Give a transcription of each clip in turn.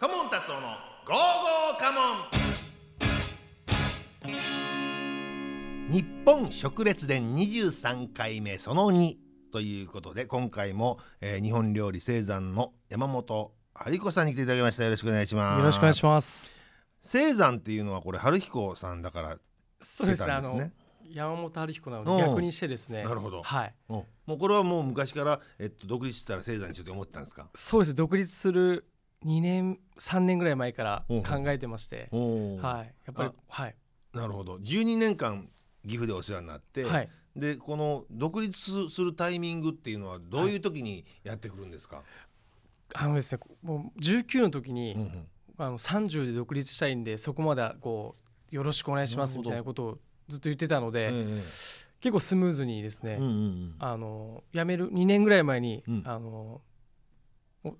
カモン達夫のゴーゴーカモン日本食列伝十三回目その二ということで今回も、えー、日本料理生産の山本有子さんに来ていただきましたよろしくお願いしますよろしくお願いします生産っていうのはこれ春彦さんだから、ね、そうですね山本春彦なので逆にしてですねなるほど、はい、もうこれはもう昔から、えっと、独立したら生山にしようと思ってたんですかそうです独立する2年3年ぐらい前から考えてまして、はい、やっぱり、はい、なるほど12年間岐阜でお世話になって、はい、でこの独立するタイミングっていうのはどういう時にやってくるんですか、はい、あのですねもう19の時に、うんうん、あの30で独立したいんでそこまでこうよろしくお願いしますみたいなことをずっと言ってたので。え結構スムーズにですね、うんうんうん、あの辞める2年ぐらい前に、うん、あの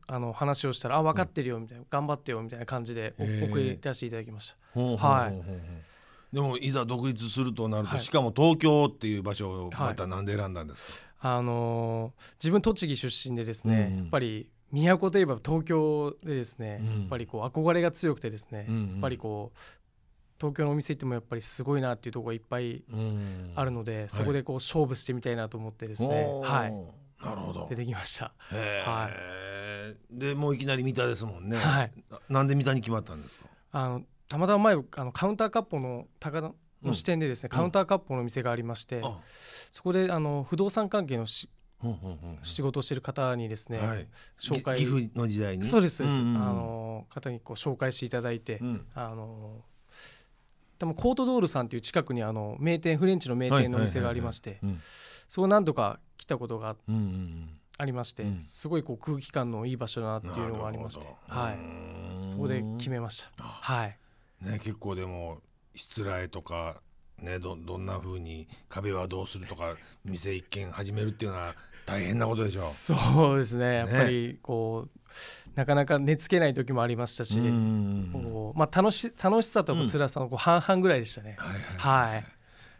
あの話をしたら「あ分かってるよ」みたいな、頑張ってよ」みたいな感じで送り出していただきました。はい、でもいざ独立するとなると、はい、しかも東京っていう場所をまたなんで選んだんですか、はい、あのー、自分栃木出身でですね、うん、やっぱり都といえば東京でですね、うん、やっぱりこう憧れが強くてですね、うんうん、やっぱりこう東京のお店行ってもやっぱりすごいなっていうところがいっぱいあるので、うん、そこでこう勝負してみたいなと思ってですね、はい、はい、なるほど出てきました。はいでもういきなり三田ですもんね、はい、なんで三田に決まったんですかあのたまたま前あのカウンターカッポの高田の視点でですね、うん、カウンターカッポの店がありまして、うん、そこであの不動産関係のし、うん、仕事をしてる方にですね、はい、紹介岐阜の時代にそうですそうです、うんうんあの方にこう紹介していただいて、あの多分コートドールさんっていう近くにあの名店フレンチの名店の店がありましてそこ何度か来たことがあって、うんうんうん、ありまして、うん、すごいこう空気感のいい場所だなっていうのがありまして、はい、そこで決めました。はいね、結構でも失礼とかね、どどんなふうに壁はどうするとか店一軒始めるっていうのは大変なことでしょうそうですね、ね、やっぱりこうなかなか寝つけない時もありましたしこう、まあ、楽し楽しさと辛さのこう半々ぐらいでしたね。うん、はい、はいはい、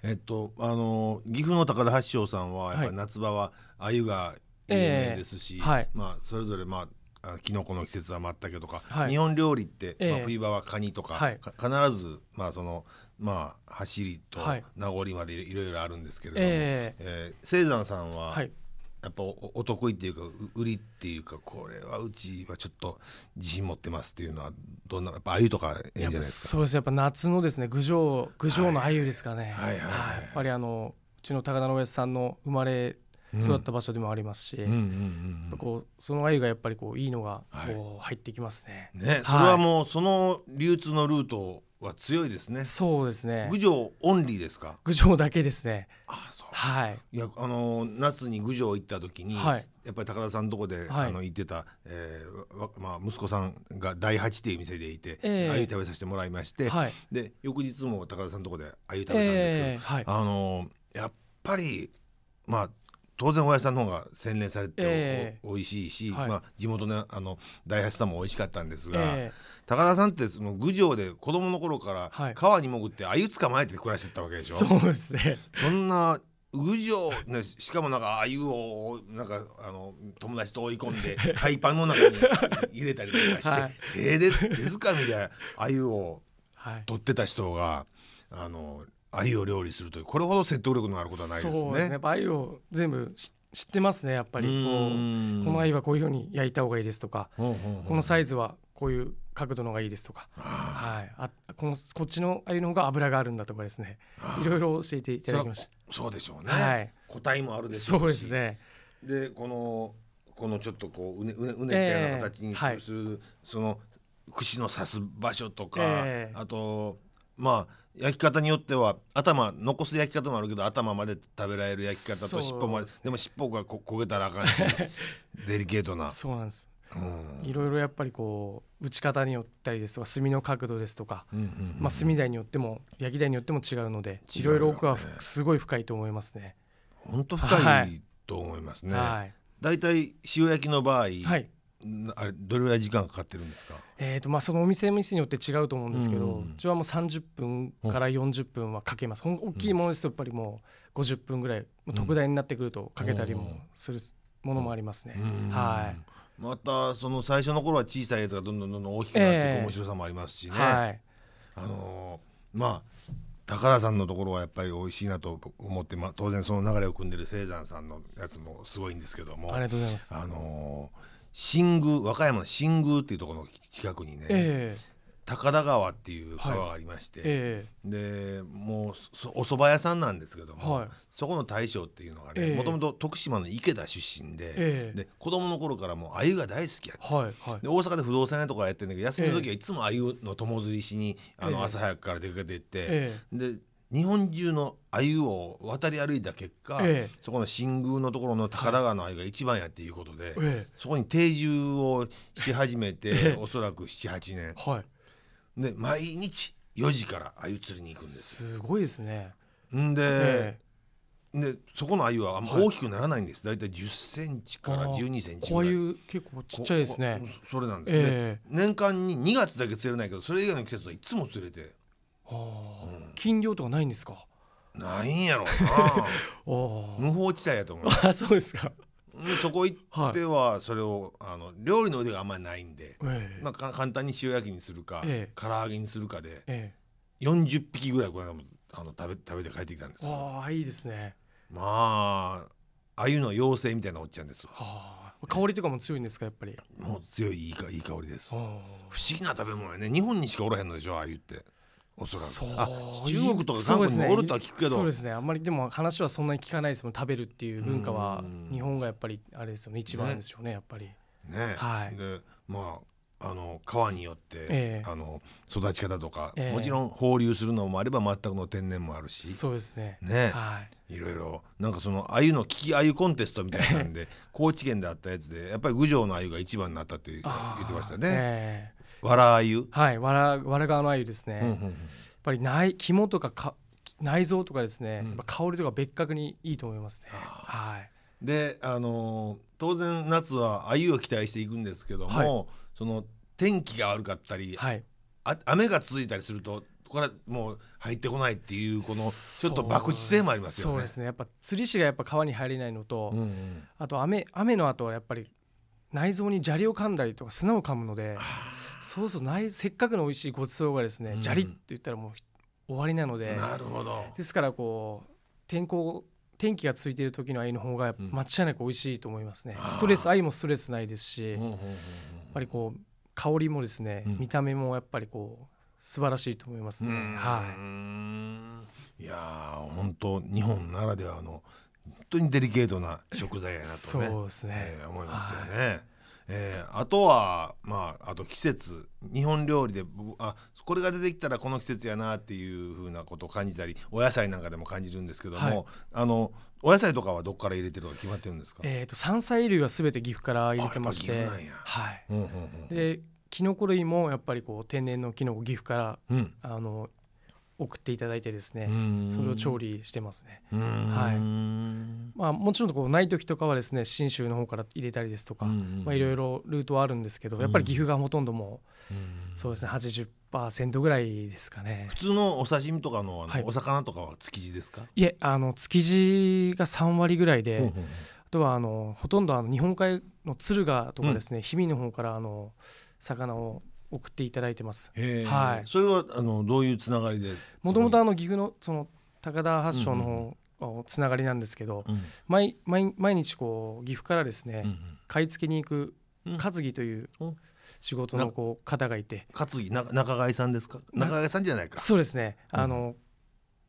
えっと、あの岐阜の高田八章さんはやっぱり夏場は鮎が有名ですし、えーはい、まあ、それぞれまあきのこの季節は全くとか、はい、日本料理って、えー、まあ、冬場はカニとかはい、か必ず、まあそのまあ、走りと名残までいろいろあるんですけれども、はい、えー、えー、聖さんは、やっぱおお得意っていうか売りっていうかこれはうちはちょっと自信持ってますっていうのはどんなやっぱ鮎とかええんじゃないですかそうですやっぱ夏のですね郡上郡上の鮎ですかね、はいはいはい、やっぱりあのうちの高田の上さんの生まれ育った場所でもありますし、うんこうその鮎がやっぱりこういいのがこう入ってきますね。はい、ね、はい、それはもうその流通のルートは強いですね。そうですね。郡上オンリーですか。郡上だけですね。ああそう。はい。いやあの夏に郡上行った時に、はい、やっぱり高田さんのとこで、はい、あの行ってた、えー、まあ息子さんが第八っていう店でいて、えー、鮎食べさせてもらいまして、はい、で翌日も高田さんのとこで鮎食べたんですけど、えー、はい、あのやっぱりまあ当然おやさんの方が洗練されてお、えー、美味しいし、はい、まあ、地元のあの大八さんも美味しかったんですが、えー、高田さんってその郡上で子供の頃から川に潜って鮎捕まえて暮らしてたわけでしょ。そうですねそんな郡上、ね、しかもなんか鮎をなんかあの友達と追い込んで 海パンの中に入れたりとかして、はい、手で手づかみで鮎を取ってた人が、はい、あの愛を料理するというこれほど説得力のあることはないですね。そうですね愛を全部知ってますねやっぱりこうこの愛はこういうふうに焼いた方がいいですとかこのサイズはこういう角度のがいいですとか、はい、あこのこっちの鮎の方が油があるんだとかですねいろいろ教えていただきましたそうでしょうね、はい、答えもあるでしょうそうですねでこのこのちょっとこううねうねうねみたな形にする、えーはい、その串の刺す場所とか、えー、あとまあ焼き方によっては頭残す焼き方もあるけど頭まで食べられる焼き方と尻尾まででも尻尾がこ焦げたらあかんし デリケートなそうなんですいろいろやっぱりこう打ち方によったりですとか炭の角度ですとか、うんまあ、炭台によっても焼き台によっても違うのでいろいろ奥はすごい深いと思いますね。本当深いと思いますね。はい、だいたい塩焼きの場合、はい、あれどれぐらい時間かかってるんですか。えっ、ー、とまあそのお店店によって違うと思うんですけど、うん、うちはもう三十分から四十分はかけます。うん、大きいものですとやっぱりもう五十分ぐらい、うん、特大になってくるとかけたりもするものもありますね。はい。またその最初の頃は小さいやつがどんどんどんどん大きくなっていく面白さもありますしね。えーはい、あのー、まあ高田さんのところはやっぱり美味しいなと思って、まあ、当然その流れを組んでる青山さんのやつもすごいんですけどもありがとうございます。あのー新宮和歌山の新宮っていうところの近くにね、えー、高田川っていう川がありまして、はいえー、でもうお蕎麦屋さんなんですけども、はい、そこの大将っていうのがねもともと徳島の池田出身でえー、で子供の頃からもう鮎が大好きやって、はいはい、で大阪で不動産屋とかやってんだけど休みの時はいつも鮎の友釣りしにあの朝早くから出かけていって、で日本中の鮎を渡り歩いた結果、ええ、そこの新宮のところの高田川の鮎が一番やっていうことで、え、そこに定住をし始めて、おそらく78年、はい、で毎日4時から鮎釣りに行くんですすごいですねんで、でそこの鮎はあんま大きくならないんです、はい、大体1 0ンチから1 2ンチぐらいこういう結構ちっちゃいですねそれなんです、ね、年間に2月だけ釣れないけどそれ以外の季節はいつも釣れてああ、うん禁漁とかないんですかないんやろうな 無法地帯やと思う あそうですかそこ行ってはそれを、はい、あの料理の腕があんまりないんで、えー、まあ、簡単に塩焼きにするか、えー、唐揚げにするかで、えー、40匹ぐらいこれあの食べ食べて帰ってきたんですああいいですねまあああいうの妖精みたいなおっちゃんですわ。香りとかも強いんですかやっぱりもう強いいいかいい香りです不思議な食べ物やね日本にしかおらへんのでしょああいうっておそらく中国とか韓国もおるとは聞くけどそうですね、ね、あんまりでも話はそんなに聞かないですもん食べるっていう文化は日本がやっぱりあれですよね一番でしょうね、ね、やっぱりねはいでまああの川によって、えー、あの育ち方とか、えー、もちろん放流するのもあれば全くの天然もあるしそうですねね、はい、いろいろなんかその鮎の利き鮎コンテストみたいなんで高知県であったやつでやっぱり郡上の鮎が一番になったって言ってましたね。わらあゆはいわらわらがのあゆですね、うんうんうん、やっぱりない、肝とかか内臓とかですね、うん、香りとか別格にいいと思いますね、はいであのー、当然夏は鮎を期待していくんですけども、はい、その天気が悪かったり、はい、あ、雨が続いたりするとこれもう入ってこないっていうこのちょっと博打性もありますよね。そうですねやっぱ釣り師がやっぱ川に入れないのと、うんうん、あと雨雨の後はやっぱり内臓に砂利を噛んだりとか砂を噛むのでそうそうないせっかくの美味しいごちそうがですね、うん、砂利って言ったらもう終わりなのでなるほどですからこう天候天気がついている時の愛の方が間違いなく美味しいと思いますね、うん、ストレス愛もストレスないですし、やっぱりこう香りもですね、見た目もやっぱりこう素晴らしいと思いますね。はい、いや本当日本ならではの当にデリケートな食材やなとねそうですね、えー、思いますよね。はいえー、あとはまああと季節日本料理であこれが出てきたらこの季節やなっていうふうなことを感じたりお野菜なんかでも感じるんですけども、はい、あのお野菜とかはどっから入れてるか決まってるんですか、えーと、山菜類は全て岐阜から入れてましてはい、うんうんうん、でキノコ類もやっぱりこう天然のきのこ岐阜から、うん、あの送っていただいてですねそれを調理してますね、はいまあ、もちろんこうない時とかはですね信州の方から入れたりですとかいろいろルートはあるんですけどやっぱり岐阜がほとんどもうそうですね80%ぐらいですかね普通のお刺身とかのお魚とかは築地ですか、い、えあの築地が3割ぐらいで、うんうんうんあとはあのほとんどあの日本海の敦賀とかですね、うん、氷見の方からあの魚を送っていただいてます。はい。それはあのどういうつながりで。もともとあの岐阜のその高田発祥の方つながりなんですけど、うんうん、毎毎毎日こう岐阜からですね、うんうん、買い付けに行く担ぎという。仕事のこう方がいて担ぎ中貝さんですか中貝さんじゃないかそうですね、うん、あの、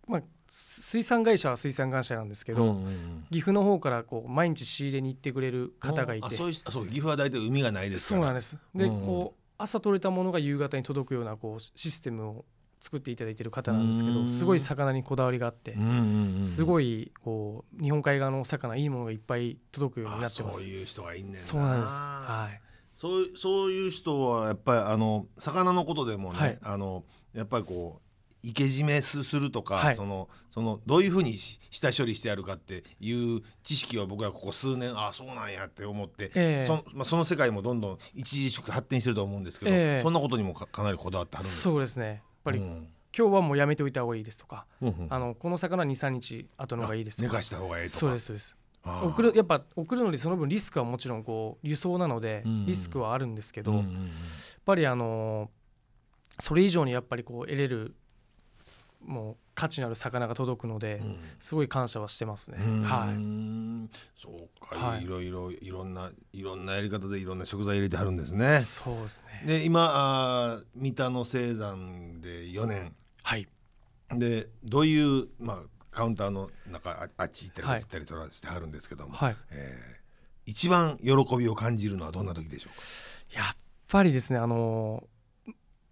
まあ水産会社は水産会社なんですけど、うんうんうん、岐阜の方からこう毎日仕入れに行ってくれる方がいて、うん、そう岐阜は大体海がないですからそうなんですで、うんうん、こ朝取れたものが夕方に届くようなこうシステムを作っていただいてる方なんですけどすごい魚にこだわりがあってすごいこう日本海側の魚いいものがいっぱい届くようになってますそういう人がいんねんそうなんですはいそうそういう人はやっぱりあの魚のことでもね、はい、あのやっぱりこう生け締めするとか、はい、そのそのどういうふうにし下処理してやるかっていう知識は僕らここ数年ああそうなんやって思って、えー、そまあ、その世界もどんどん一時発展してると思うんですけど、えー、そんなことにもかかなりこだわってはるんですそうですねやっぱり、うん、今日はもうやめておいた方がいいですとか、うんうん、あのこの魚23日後の方がいいですとか寝かした方がいいとかそうですそうです送るやっぱ送るのでその分リスクはもちろんこう輸送なのでリスクはあるんですけど、うんうん、やっぱりあのそれ以上にやっぱりこう得れるもう価値のある魚が届くので、うん、すごい感謝はしてますね。はい。そうか、はい、いろいろいろんないろんなやり方でいろんな食材入れてはるんですね。そうですね。で今あ三田の生産で4年。はい。でどういうまあカウンターの中あっち行ったりこっち行ったりとかしてはるんですけども、はい、えー、一番喜びを感じるのはどんな時でしょうか。やっぱりですねあのー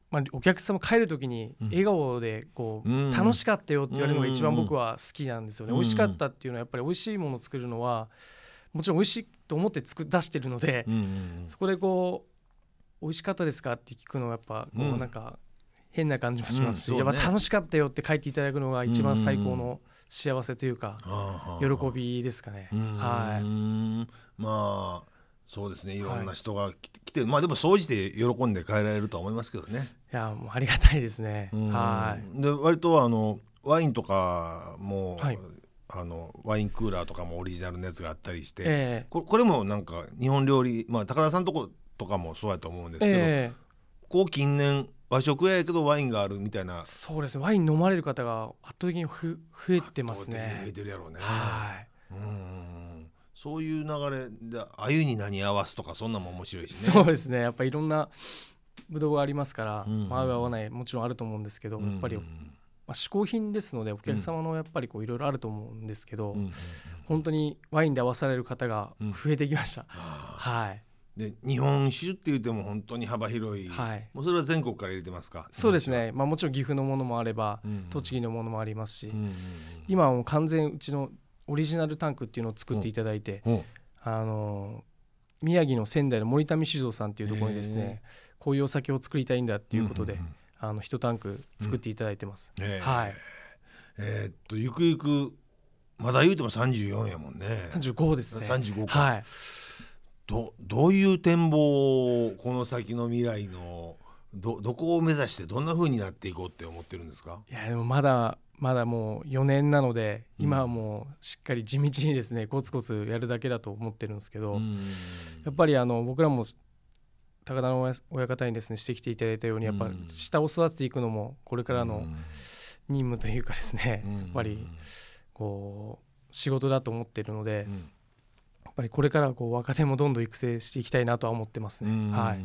まあ、お客様帰る時に笑顔でこう、楽しかったよって言われるのが一番僕は好きなんですよね、美味しかったっていうのはやっぱり美味しいものを作るのはもちろん美味しいと思って作出してるので、そこでこう美味しかったですかって聞くのはやっぱこうなんか変な感じもしますし、やっぱ楽しかったよって書いていただくのが一番最高の幸せというか喜びですかね。はいまあそうですねいろんな人が来て、はい、まあでも総じて喜んで帰られるとは思いますけどねいやもうありがたいですね、はいで割とあのワインとかも、はい、あのワインクーラーとかもオリジナルのやつがあったりして、えー、ここれもなんか日本料理まあ高田さんとことかもそうやと思うんですけど、えー、こう近年和食やけどワインがあるみたいなそうですねワイン飲まれる方が圧倒的にふ増えてますね増えてるやろうねはいうんそういう流れでゆに何合わすとかそんなも面白いしねそうですねやっぱいろんなブドウがありますから、うん、まあ、合う合わないもちろんあると思うんですけど、うん、やっぱり、まあ、嗜好品ですのでお客様のやっぱりこういろいろあると思うんですけど、うん、本当にワインで合わされる方が増えてきました、はいで日本酒って言っても本当に幅広い、はい、もうそれは全国から入れてますかそうですね、まあ、もちろん岐阜のものもあれば、うんうん、栃木のものもありますし、うんうんうん、今はもう完全うちのオリジナルタンクっていうのを作っていただいて、あの宮城の仙台の森民酒造さんっていうところにですねこういうお酒を作りたいんだっていうことで、うんうんうん、あの一タンク作っていただいてます。うん、はいえー、っとゆくゆくまだ言うても34やもんね35ですね35か、はい、どどういう展望をこの先の未来のどどこを目指してどんなふうになっていこうって思ってるんですかいやでもまだまだもう4年なので今はもうしっかり地道にですねコツコツやるだけだと思ってるんですけどやっぱりあの僕らも高田の親方にですねしてきていただいたようにやっぱ下を育てていくのもこれからの任務というかですねやっぱりこう仕事だと思ってるのでやっぱりこれからこう若手もどんどん育成していきたいなとは思ってますね。はい、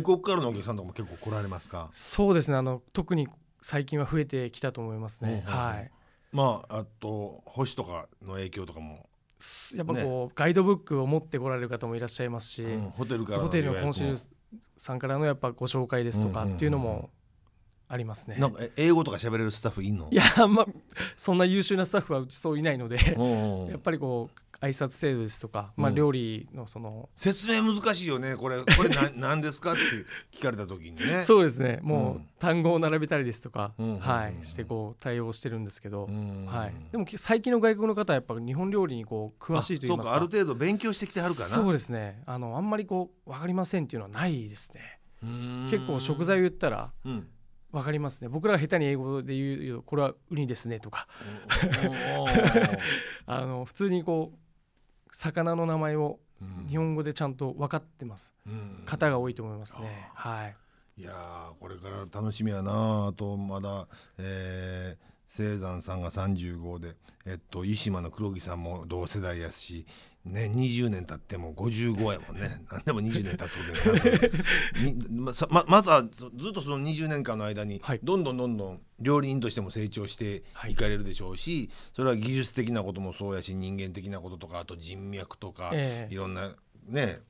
外国からのお客さんとかも結構来られますかそうですねあの特に最近は増えてきたと思いますね。はいまあ、あと星とかの影響とかもやっぱこう、ね、ガイドブックを持ってこられる方もいらっしゃいますし、うん、ホテルからホテルのコンシェルさんからのやっぱご紹介ですとかっていうのもありますね、うんうん、なんか英語とか喋れるスタッフいんのいや、まあ、そんな優秀なスタッフはうちそういないのでやっぱりこう挨拶制度ですとか、まあ、料理のその、説明難しいよねこれこれな 何ですかって聞かれた時にねそうですねもう単語を並べたりですとか、はいしてこう対応してるんですけど、はい、でも最近の外国の方はやっぱ日本料理にこう詳しいといいますかある程度勉強してきてはるかなそうですねあのあんまりこう分かりませんっていうのはないですね結構食材を言ったら、うんわかりますね僕らが下手に英語で言うこれはウニですねとか あの普通にこう魚の名前を日本語でちゃんと分かってます、うん、方が多いと思いますね。はい、いやこれから楽しみやなあとまだ、えー、山さんが35で、えっと、飯島の黒木さんも同世代やしね、20年経っても55やもんね何でも20年経つことに まままずはずっとその20年間の間にどんどんどんどん料理人としても成長していかれるでしょうし、はい、それは技術的なこともそうやし人間的なこととかあと人脈とか、えー、いろんなね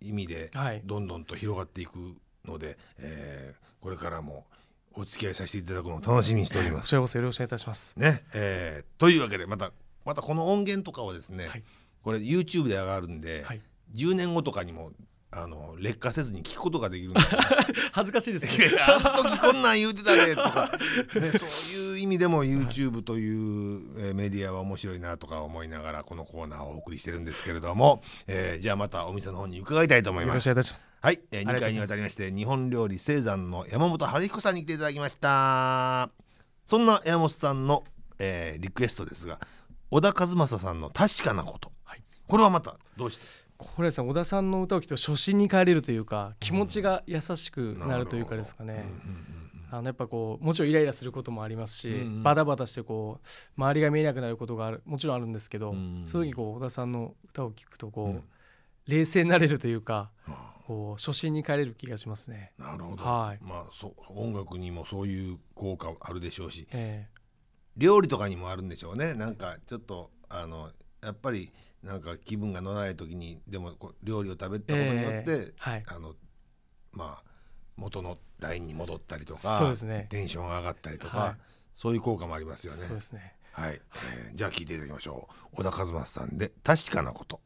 意味でどんどんと広がっていくので、はい、えー、これからもお付き合いさせていただくのを楽しみにしております。こちらこそよろしくお願いいたします。ね、えー、というわけでまたまたこの音源とかをですね、はいこれ YouTube で上がるんで、はい、10年後とかにもあの劣化せずに聞くことができるんですよ 恥ずかしいですねあの時こんなん言うてたねとか、ね、そういう意味でも YouTube という、はい、メディアは面白いなとか思いながらこのコーナーをお送りしてるんですけれども、えー、じゃあまたお店の方に伺いたいと思いますよろしくお願いしますはい、えー、2回にわたりまして日本料理生産の山本春彦さんに来ていただきましたそんな山本さんの、えー、リクエストですが小田和正さんの「確かなこと」これはまたどうしてこれさ小田さんの歌を聴くと初心に帰れるというか気持ちが優しくなるというかですかね、あのやっぱこうもちろんイライラすることもありますし、うんうん、バタバタしてこう周りが見えなくなることがあるもちろんあるんですけど、うん、そういう時こう小田さんの歌を聴くとこう、うん、冷静になれるというか、うん、こう初心に帰れる気がしますね。なるほど、はい、まあ、そ音楽にもそういう効果あるでしょうし、えー、料理とかにもあるんでしょうねなんかちょっとあのやっぱりなんか気分が乗らない時にでもこう料理を食べたことによって、えーはい、あのまあ元のラインに戻ったりとかそうです、ね、テンションが上がったりとか、はい、そういう効果もありますよね。そうですねはい、えー、じゃあ聞いていただきましょう小田和正さんで「確かなこと」。